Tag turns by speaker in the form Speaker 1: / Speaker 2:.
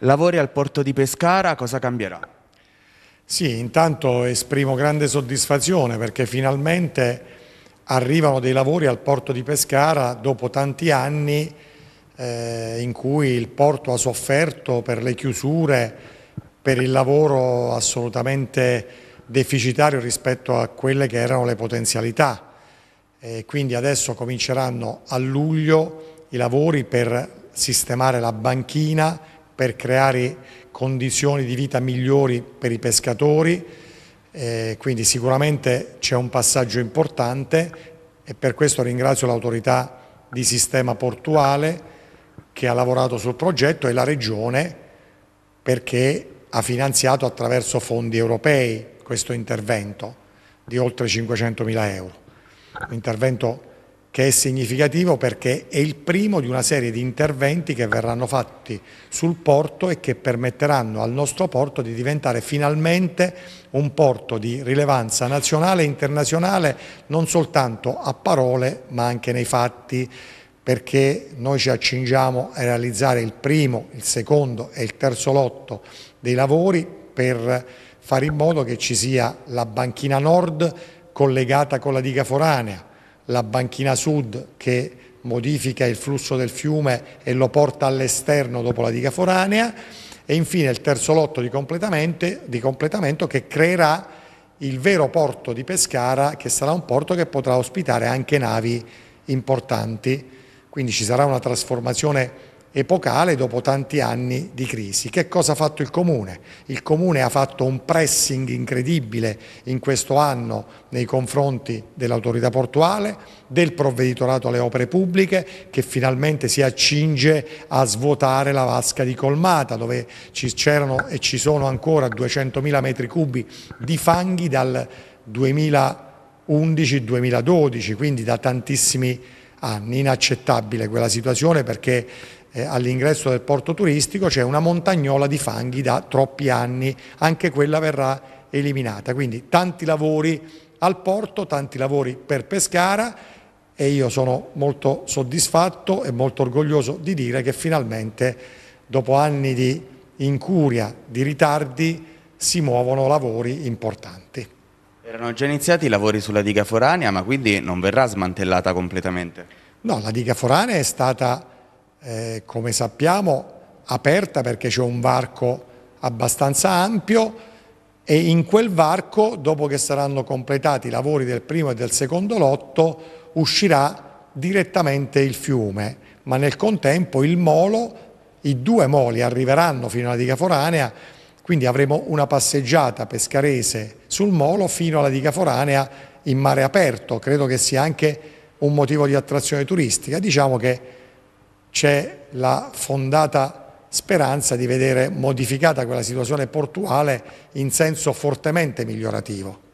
Speaker 1: Lavori al porto di Pescara, cosa cambierà? Sì, intanto esprimo grande soddisfazione perché finalmente arrivano dei lavori al porto di Pescara dopo tanti anni eh, in cui il porto ha sofferto per le chiusure, per il lavoro assolutamente deficitario rispetto a quelle che erano le potenzialità. E quindi adesso cominceranno a luglio i lavori per sistemare la banchina per creare condizioni di vita migliori per i pescatori, eh, quindi sicuramente c'è un passaggio importante e per questo ringrazio l'autorità di sistema portuale che ha lavorato sul progetto e la Regione perché ha finanziato attraverso fondi europei questo intervento di oltre 500 mila euro. Un intervento che è significativo perché è il primo di una serie di interventi che verranno fatti sul porto e che permetteranno al nostro porto di diventare finalmente un porto di rilevanza nazionale e internazionale non soltanto a parole ma anche nei fatti perché noi ci accingiamo a realizzare il primo, il secondo e il terzo lotto dei lavori per fare in modo che ci sia la banchina nord collegata con la diga foranea, la banchina sud che modifica il flusso del fiume e lo porta all'esterno dopo la diga foranea e infine il terzo lotto di, di completamento che creerà il vero porto di Pescara che sarà un porto che potrà ospitare anche navi importanti, quindi ci sarà una trasformazione epocale dopo tanti anni di crisi. Che cosa ha fatto il Comune? Il Comune ha fatto un pressing incredibile in questo anno nei confronti dell'autorità portuale, del provveditorato alle opere pubbliche che finalmente si accinge a svuotare la vasca di Colmata dove c'erano e ci sono ancora 200.000 metri cubi di fanghi dal 2011-2012, quindi da tantissimi anni. Inaccettabile quella situazione perché eh, all'ingresso del porto turistico c'è una montagnola di fanghi da troppi anni, anche quella verrà eliminata. Quindi tanti lavori al porto, tanti lavori per Pescara e io sono molto soddisfatto e molto orgoglioso di dire che finalmente dopo anni di incuria, di ritardi, si muovono lavori importanti. Erano già iniziati i lavori sulla diga foranea, ma quindi non verrà smantellata completamente? No, la diga foranea è stata eh, come sappiamo aperta perché c'è un varco abbastanza ampio e in quel varco, dopo che saranno completati i lavori del primo e del secondo lotto, uscirà direttamente il fiume, ma nel contempo il molo, i due moli arriveranno fino alla diga foranea, quindi avremo una passeggiata pescarese sul molo fino alla diga foranea in mare aperto, credo che sia anche un motivo di attrazione turistica. Diciamo che c'è la fondata speranza di vedere modificata quella situazione portuale in senso fortemente migliorativo.